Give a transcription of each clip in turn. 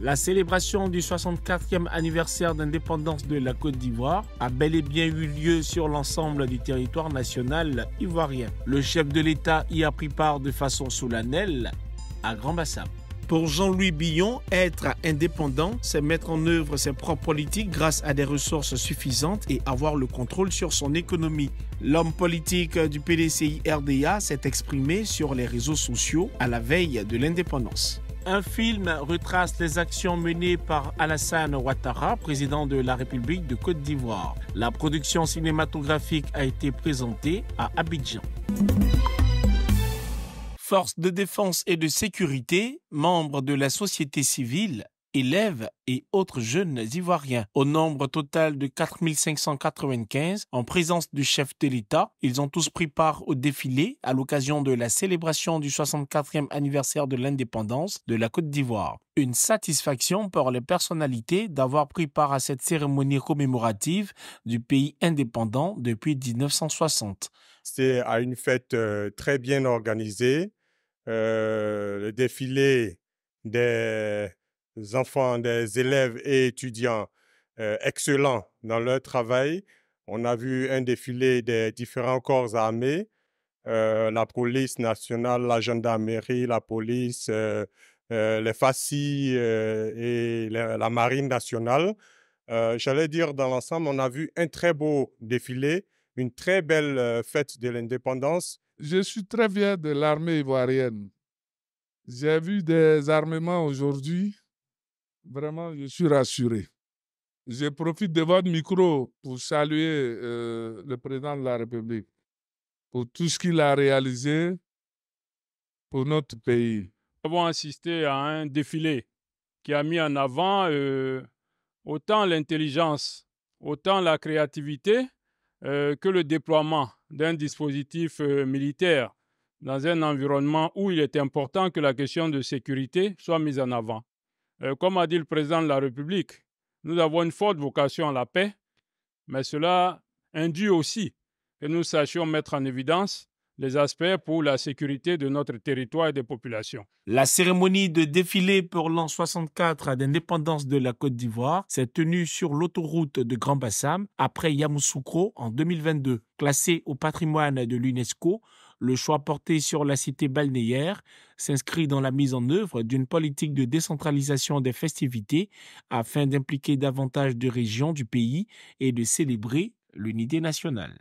La célébration du 64e anniversaire d'indépendance de la Côte d'Ivoire a bel et bien eu lieu sur l'ensemble du territoire national ivoirien. Le chef de l'État y a pris part de façon solennelle à Grand-Bassam. Pour Jean-Louis Billon, être indépendant, c'est mettre en œuvre ses propres politiques grâce à des ressources suffisantes et avoir le contrôle sur son économie. L'homme politique du PDCI RDA s'est exprimé sur les réseaux sociaux à la veille de l'indépendance. Un film retrace les actions menées par Alassane Ouattara, président de la République de Côte d'Ivoire. La production cinématographique a été présentée à Abidjan. Forces de défense et de sécurité, membres de la société civile, élèves et autres jeunes Ivoiriens. Au nombre total de 4595, en présence du chef de l'État, ils ont tous pris part au défilé à l'occasion de la célébration du 64e anniversaire de l'indépendance de la Côte d'Ivoire. Une satisfaction pour les personnalités d'avoir pris part à cette cérémonie commémorative du pays indépendant depuis 1960. C'est à une fête euh, très bien organisée. Euh, le défilé des enfants, des élèves et étudiants euh, excellents dans leur travail. On a vu un défilé des différents corps armés, euh, la police nationale, la gendarmerie, la police, euh, les FACI et la, la, marine nationale. J'allais dire, dans l'ensemble, on a vu un très beau défilé, une très belle fête de l'indépendance. Je suis très fier de l'armée ivoirienne. J'ai vu des armements aujourd'hui Vraiment, je suis rassuré. Je profite de votre micro pour saluer euh, le président de la République pour tout ce qu'il a réalisé pour notre pays. Nous avons assisté à un défilé qui a mis en avant euh, autant l'intelligence, autant la créativité euh, que le déploiement d'un dispositif militaire dans un environnement où il est important que la question de sécurité soit mise en avant. Euh, comme a dit le président de la République, nous avons une forte vocation à la paix, mais cela induit aussi que nous sachions mettre en évidence les aspects pour la sécurité de notre territoire et des populations. La cérémonie de défilé pour l'an 64 d'indépendance de la Côte d'Ivoire s'est tenue sur l'autoroute de Grand Bassam après Yamoussoukro en 2022. Classée au patrimoine de l'UNESCO, le choix porté sur la cité balnéaire s'inscrit dans la mise en œuvre d'une politique de décentralisation des festivités afin d'impliquer davantage de régions du pays et de célébrer l'unité nationale.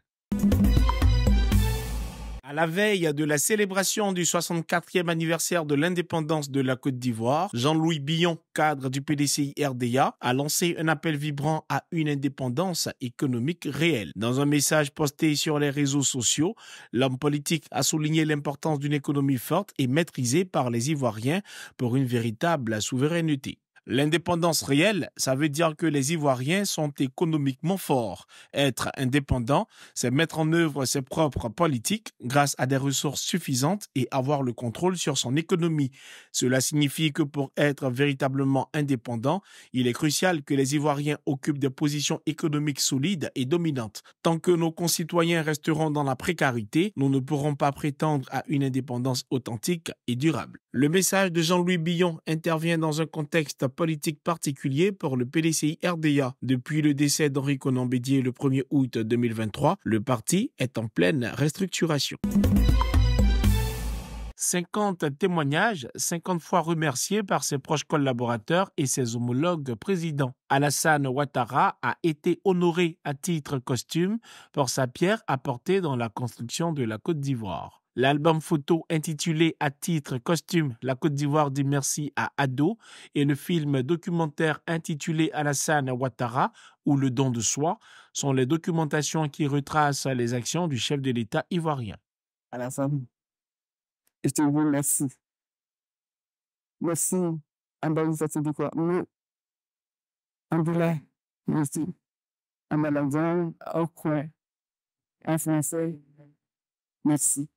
À la veille de la célébration du 64e anniversaire de l'indépendance de la Côte d'Ivoire, Jean-Louis Billon, cadre du PDCI RDA, a lancé un appel vibrant à une indépendance économique réelle. Dans un message posté sur les réseaux sociaux, l'homme politique a souligné l'importance d'une économie forte et maîtrisée par les Ivoiriens pour une véritable souveraineté. L'indépendance réelle, ça veut dire que les Ivoiriens sont économiquement forts. Être indépendant, c'est mettre en œuvre ses propres politiques grâce à des ressources suffisantes et avoir le contrôle sur son économie. Cela signifie que pour être véritablement indépendant, il est crucial que les Ivoiriens occupent des positions économiques solides et dominantes. Tant que nos concitoyens resteront dans la précarité, nous ne pourrons pas prétendre à une indépendance authentique et durable. Le message de Jean-Louis Billon intervient dans un contexte politique particulier pour le PDCI RDA. Depuis le décès d'Henri Conan le 1er août 2023, le parti est en pleine restructuration. 50 témoignages, 50 fois remerciés par ses proches collaborateurs et ses homologues présidents. Alassane Ouattara a été honoré à titre costume pour sa pierre apportée dans la construction de la Côte d'Ivoire. L'album photo intitulé à titre Costume La Côte d'Ivoire dit merci à Ado et le film documentaire intitulé Alassane Ouattara ou Le don de soi sont les documentations qui retracent les actions du chef de l'État ivoirien. Alassane, je te remercie. Merci, Ambalisa Sédécoa. Amboula, merci. Amalandan, au coin, en français, merci.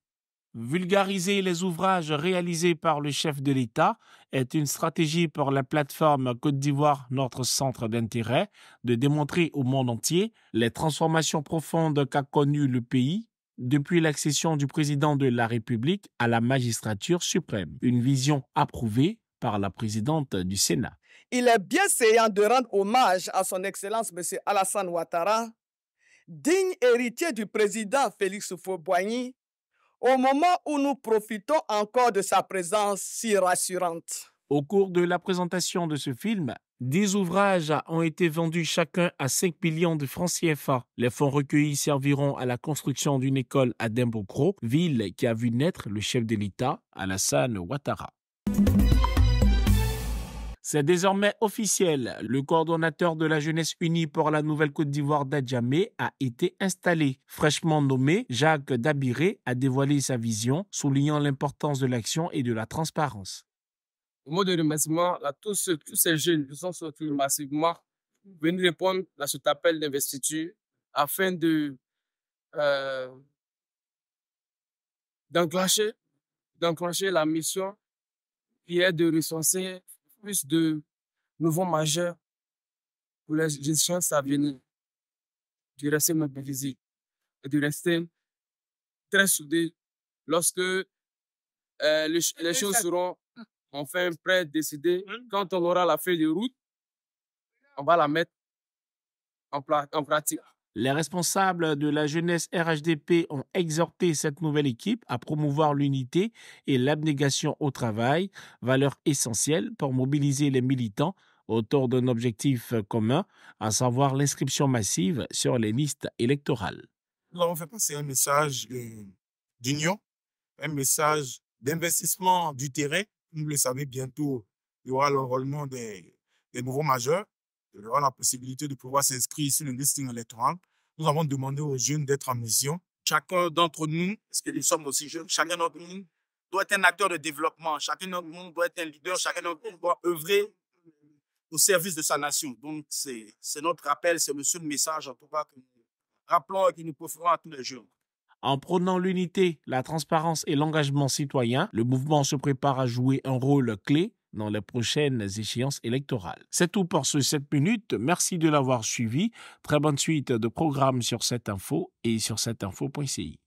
Vulgariser les ouvrages réalisés par le chef de l'État est une stratégie pour la plateforme Côte d'Ivoire, notre centre d'intérêt, de démontrer au monde entier les transformations profondes qu'a connues le pays depuis l'accession du président de la République à la magistrature suprême, une vision approuvée par la présidente du Sénat. Il est bien séant de rendre hommage à son Excellence M. Alassane Ouattara, digne héritier du président Félix Fauboigny, au moment où nous profitons encore de sa présence si rassurante. Au cours de la présentation de ce film, 10 ouvrages ont été vendus chacun à 5 millions de francs CFA. Les fonds recueillis serviront à la construction d'une école à Dembokro, ville qui a vu naître le chef de l'État, Alassane Ouattara. C'est désormais officiel. Le coordonnateur de la jeunesse unie pour la Nouvelle-Côte d'Ivoire d'Adjamé a été installé. Fraîchement nommé, Jacques Dabiré a dévoilé sa vision, soulignant l'importance de l'action et de la transparence. Au mot de remerciement tous, ces jeunes qui sont sortis massivement venus répondre à cet appel d'investiture afin de euh, d'enclencher la mission qui est de recenser plus de nouveaux majeurs pour les chances à venir, de rester mobilisé et de rester très soudé lorsque euh, les, choses seront hum. enfin prêtes, décidées. Hum. Quand on aura la feuille de route, on va la mettre en, en pratique. Les responsables de la jeunesse RHDP ont exhorté cette nouvelle équipe à promouvoir l'unité et l'abnégation au travail, valeur essentielle pour mobiliser les militants autour d'un objectif commun, à savoir l'inscription massive sur les listes électorales. Nous avons fait passer un message euh, d'union, un message d'investissement du terrain. Vous le savez, bientôt, il y aura l'enrôlement des, des nouveaux majeurs de leur la possibilité de pouvoir s'inscrire sur le listing électoral. Nous avons demandé aux jeunes d'être en mission. Chacun d'entre nous, parce que nous sommes aussi jeunes, chacun d'entre nous doit être un acteur de développement, chacun d'entre nous doit être un leader, chacun d'entre nous doit œuvrer au service de sa nation. Donc, c'est notre rappel, c'est le seul message, en tout cas, que nous rappelons et que nous préférons à tous les jeunes. En prônant l'unité, la transparence et l'engagement citoyen, le mouvement se prépare à jouer un rôle clé dans les prochaines échéances électorales. C'est tout pour ce 7 minutes. Merci de l'avoir suivi. Très bonne suite de programmes sur cette info et sur cette info.ci.